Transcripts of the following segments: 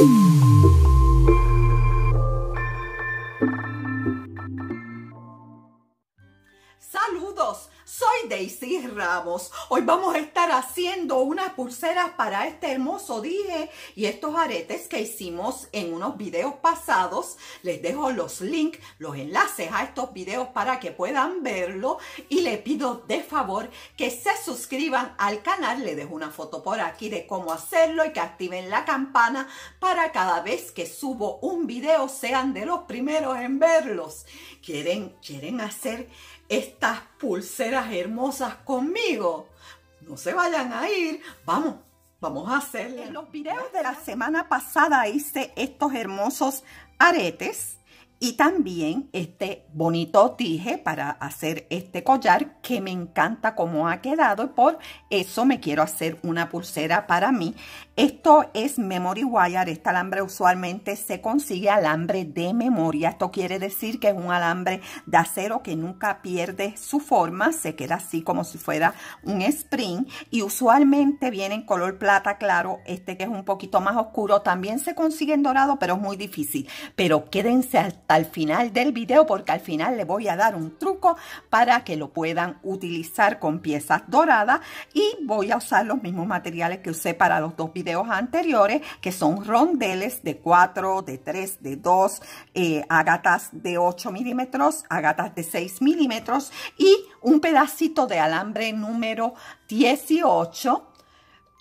Mm-hmm. Daisy Ramos. Hoy vamos a estar haciendo unas pulseras para este hermoso dije y estos aretes que hicimos en unos videos pasados. Les dejo los links, los enlaces a estos videos para que puedan verlo y le pido de favor que se suscriban al canal. Le dejo una foto por aquí de cómo hacerlo y que activen la campana para cada vez que subo un video sean de los primeros en verlos. Quieren, quieren hacer estas pulseras hermosas conmigo. No se vayan a ir. Vamos, vamos a hacerle. En los videos de la semana pasada hice estos hermosos aretes y también este bonito tije para hacer este collar que me encanta cómo ha quedado y por eso me quiero hacer una pulsera para mí. Esto es memory wire, este alambre usualmente se consigue alambre de memoria. Esto quiere decir que es un alambre de acero que nunca pierde su forma, se queda así como si fuera un spring y usualmente viene en color plata claro, este que es un poquito más oscuro también se consigue en dorado pero es muy difícil. Pero quédense al al final del video porque al final le voy a dar un truco para que lo puedan utilizar con piezas doradas y voy a usar los mismos materiales que usé para los dos videos anteriores que son rondeles de 4, de 3, de 2, eh, agatas de 8 milímetros, agatas de 6 milímetros y un pedacito de alambre número 18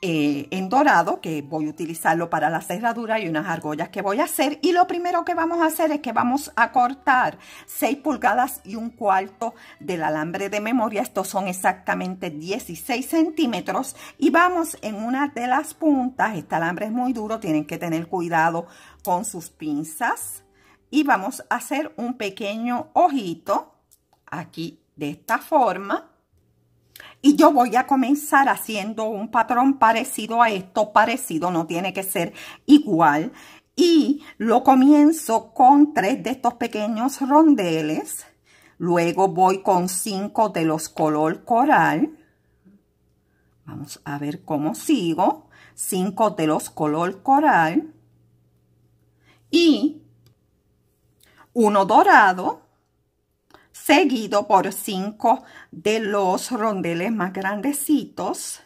eh, en dorado, que voy a utilizarlo para la cerradura y unas argollas que voy a hacer. Y lo primero que vamos a hacer es que vamos a cortar 6 pulgadas y un cuarto del alambre de memoria. Estos son exactamente 16 centímetros. Y vamos en una de las puntas, este alambre es muy duro, tienen que tener cuidado con sus pinzas. Y vamos a hacer un pequeño ojito aquí de esta forma y yo voy a comenzar haciendo un patrón parecido a esto, parecido, no tiene que ser igual. Y lo comienzo con tres de estos pequeños rondeles. Luego voy con cinco de los color coral. Vamos a ver cómo sigo. Cinco de los color coral. Y uno dorado seguido por cinco de los rondeles más grandecitos.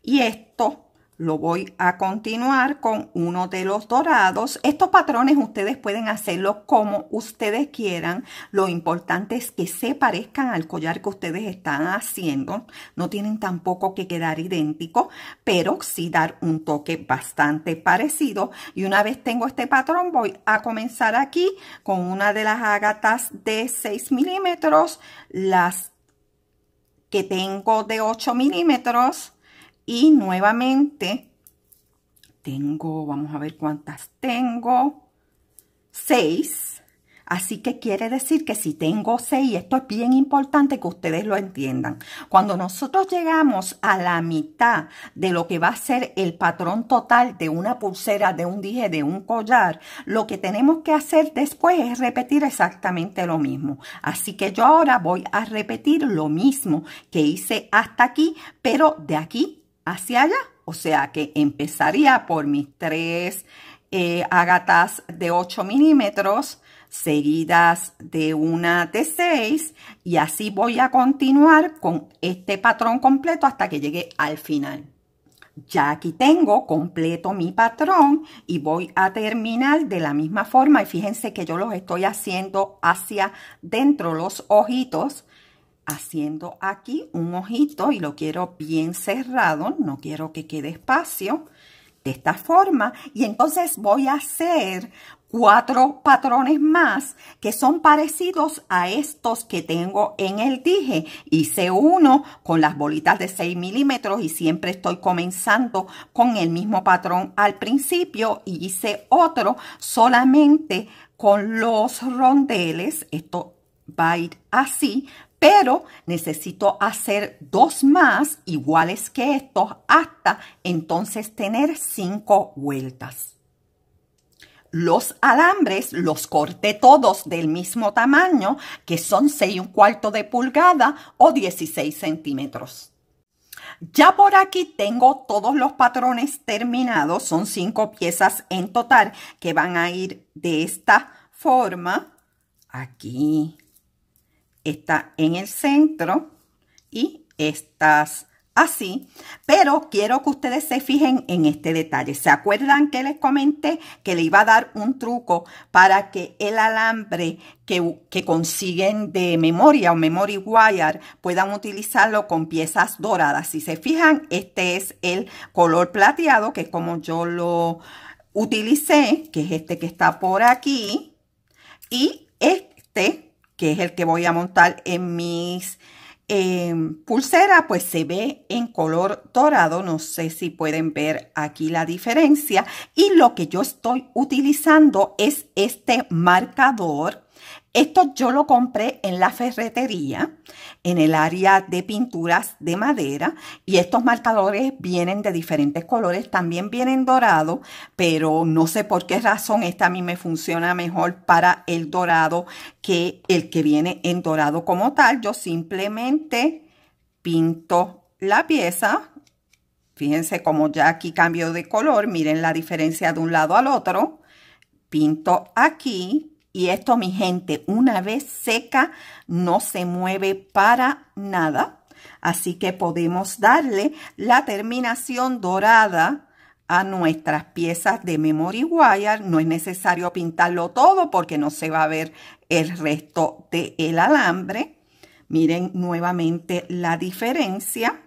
Y esto lo voy a continuar con uno de los dorados. Estos patrones ustedes pueden hacerlo como ustedes quieran. Lo importante es que se parezcan al collar que ustedes están haciendo. No tienen tampoco que quedar idéntico pero sí dar un toque bastante parecido. Y una vez tengo este patrón, voy a comenzar aquí con una de las ágatas de 6 milímetros, las que tengo de 8 milímetros, y nuevamente tengo, vamos a ver cuántas tengo, seis. Así que quiere decir que si tengo seis, esto es bien importante que ustedes lo entiendan. Cuando nosotros llegamos a la mitad de lo que va a ser el patrón total de una pulsera, de un dije, de un collar, lo que tenemos que hacer después es repetir exactamente lo mismo. Así que yo ahora voy a repetir lo mismo que hice hasta aquí, pero de aquí hacia allá. O sea que empezaría por mis tres agatas eh, de 8 milímetros seguidas de una de 6 y así voy a continuar con este patrón completo hasta que llegue al final. Ya aquí tengo completo mi patrón y voy a terminar de la misma forma. Y fíjense que yo los estoy haciendo hacia dentro los ojitos haciendo aquí un ojito y lo quiero bien cerrado, no quiero que quede espacio de esta forma y entonces voy a hacer cuatro patrones más que son parecidos a estos que tengo en el dije. Hice uno con las bolitas de 6 milímetros y siempre estoy comenzando con el mismo patrón al principio y hice otro solamente con los rondeles. Esto va a ir así, pero necesito hacer dos más iguales que estos hasta entonces tener cinco vueltas. Los alambres los corté todos del mismo tamaño, que son 6 y un cuarto de pulgada o 16 centímetros. Ya por aquí tengo todos los patrones terminados, son cinco piezas en total que van a ir de esta forma, aquí, está en el centro y estas así, pero quiero que ustedes se fijen en este detalle. ¿Se acuerdan que les comenté que le iba a dar un truco para que el alambre que, consiguen de memoria o memory wire puedan utilizarlo con piezas doradas? Si se fijan, este es el color plateado, que es como yo lo utilicé, que es este que está por aquí, y este que es el que voy a montar en mis eh, pulseras, pues se ve en color dorado. No sé si pueden ver aquí la diferencia. Y lo que yo estoy utilizando es este marcador esto yo lo compré en la ferretería, en el área de pinturas de madera, y estos marcadores vienen de diferentes colores, también vienen dorado, pero no sé por qué razón esta a mí me funciona mejor para el dorado que el que viene en dorado como tal. Yo simplemente pinto la pieza. Fíjense cómo ya aquí cambio de color, miren la diferencia de un lado al otro. Pinto aquí, y esto, mi gente, una vez seca, no se mueve para nada. Así que podemos darle la terminación dorada a nuestras piezas de memory wire. No es necesario pintarlo todo porque no se va a ver el resto del el alambre. Miren nuevamente la diferencia.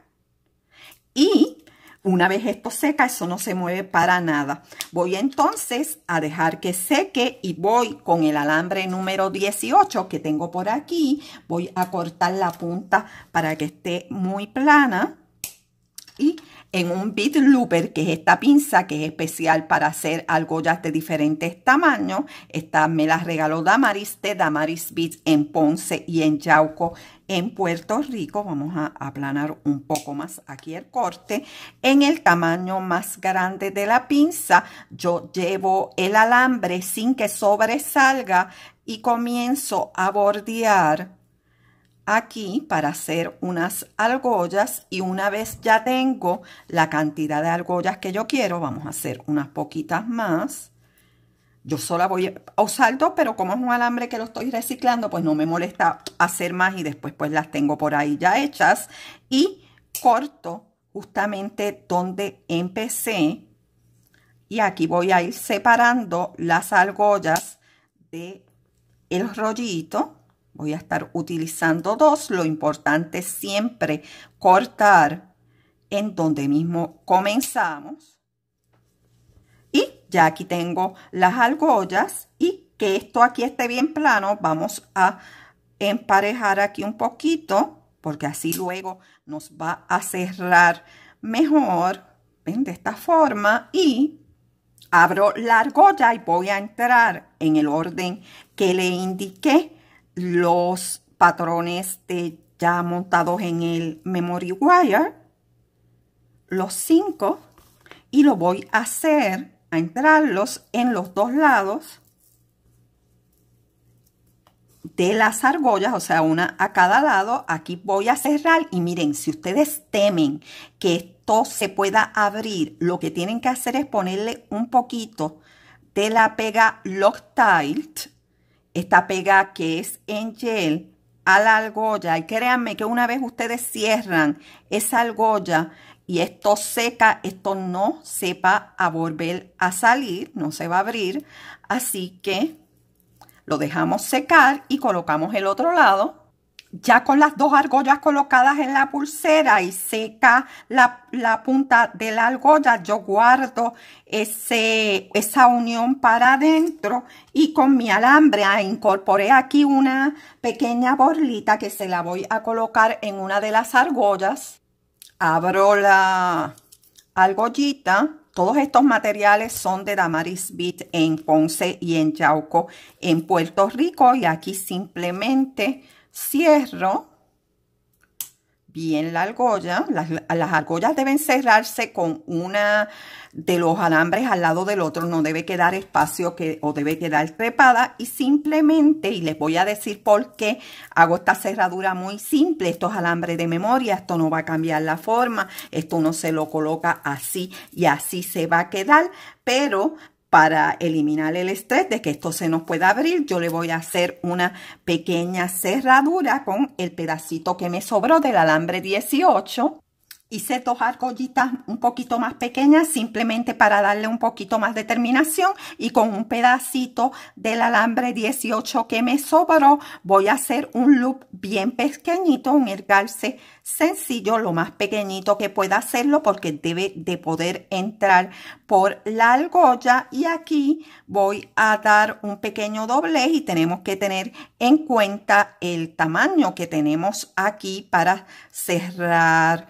Y una vez esto seca, eso no se mueve para nada. Voy entonces a dejar que seque y voy con el alambre número 18 que tengo por aquí. Voy a cortar la punta para que esté muy plana y en un beat looper, que es esta pinza que es especial para hacer argollas de diferentes tamaños. Esta me la regaló Damaris de Damaris Beats en Ponce y en Yauco, en Puerto Rico. Vamos a aplanar un poco más aquí el corte. En el tamaño más grande de la pinza, yo llevo el alambre sin que sobresalga y comienzo a bordear aquí para hacer unas argollas y una vez ya tengo la cantidad de argollas que yo quiero, vamos a hacer unas poquitas más. Yo sola voy a usar dos, pero como es un alambre que lo estoy reciclando, pues no me molesta hacer más y después pues las tengo por ahí ya hechas. Y corto justamente donde empecé y aquí voy a ir separando las argollas de el rollito Voy a estar utilizando dos. Lo importante es siempre cortar en donde mismo comenzamos. Y ya aquí tengo las argollas y que esto aquí esté bien plano, vamos a emparejar aquí un poquito porque así luego nos va a cerrar mejor. ¿Ven? De esta forma y abro la argolla y voy a entrar en el orden que le indiqué los patrones de ya montados en el memory wire, los cinco y lo voy a hacer, a entrarlos en los dos lados de las argollas, o sea, una a cada lado. Aquí voy a cerrar y miren, si ustedes temen que esto se pueda abrir, lo que tienen que hacer es ponerle un poquito de la pega Loctite esta pega que es en gel a la argolla. Y créanme que una vez ustedes cierran esa argolla y esto seca, esto no sepa a volver a salir, no se va a abrir. Así que lo dejamos secar y colocamos el otro lado ya con las dos argollas colocadas en la pulsera y seca la, punta de la argolla, yo guardo ese, esa unión para adentro y con mi alambre ah, incorporé aquí una pequeña borlita que se la voy a colocar en una de las argollas. Abro la argollita. Todos estos materiales son de Damaris Beat en Ponce y en Yauco, en Puerto Rico. Y aquí simplemente Cierro bien la argolla. Las, argollas deben cerrarse con una de los alambres al lado del otro. No debe quedar espacio que, o debe quedar trepada. Y simplemente, y les voy a decir por qué, hago esta cerradura muy simple. Estos alambres de memoria, esto no va a cambiar la forma. Esto uno se lo coloca así y así se va a quedar. Pero para eliminar el estrés de que esto se nos pueda abrir, yo le voy a hacer una pequeña cerradura con el pedacito que me sobró del alambre 18 Hice dos argollitas un poquito más pequeñas simplemente para darle un poquito más de terminación y con un pedacito del alambre 18 que me sobró voy a hacer un loop bien pequeñito, un ergarse sencillo, lo más pequeñito que pueda hacerlo porque debe de poder entrar por la argolla y aquí voy a dar un pequeño doblez y tenemos que tener en cuenta el tamaño que tenemos aquí para cerrar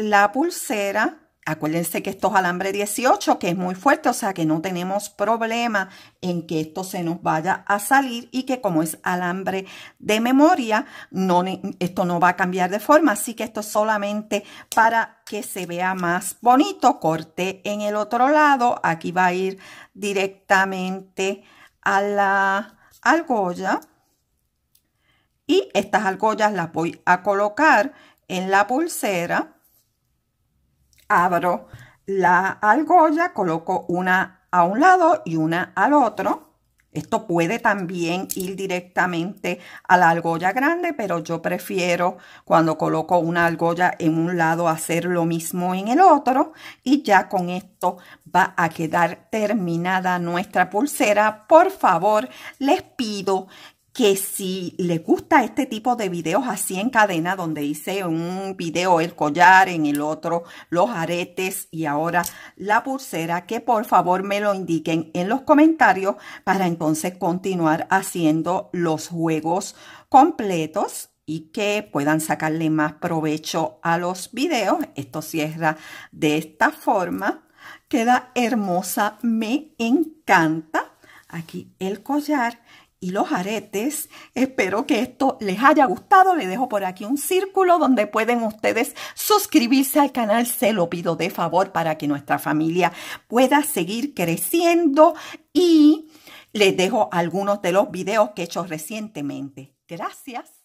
la pulsera. Acuérdense que esto es alambre 18, que es muy fuerte, o sea que no tenemos problema en que esto se nos vaya a salir y que como es alambre de memoria, no, esto no va a cambiar de forma, así que esto es solamente para que se vea más bonito. corte en el otro lado, aquí va a ir directamente a la argolla y estas argollas las voy a colocar en la pulsera abro la argolla, coloco una a un lado y una al otro. Esto puede también ir directamente a la argolla grande, pero yo prefiero cuando coloco una argolla en un lado hacer lo mismo en el otro y ya con esto va a quedar terminada nuestra pulsera. Por favor, les pido que si les gusta este tipo de videos así en cadena, donde hice un video el collar, en el otro los aretes y ahora la pulsera, que por favor me lo indiquen en los comentarios para entonces continuar haciendo los juegos completos y que puedan sacarle más provecho a los videos. Esto cierra de esta forma. Queda hermosa, me encanta. Aquí el collar y los aretes. Espero que esto les haya gustado. Les dejo por aquí un círculo donde pueden ustedes suscribirse al canal. Se lo pido de favor para que nuestra familia pueda seguir creciendo y les dejo algunos de los videos que he hecho recientemente. Gracias.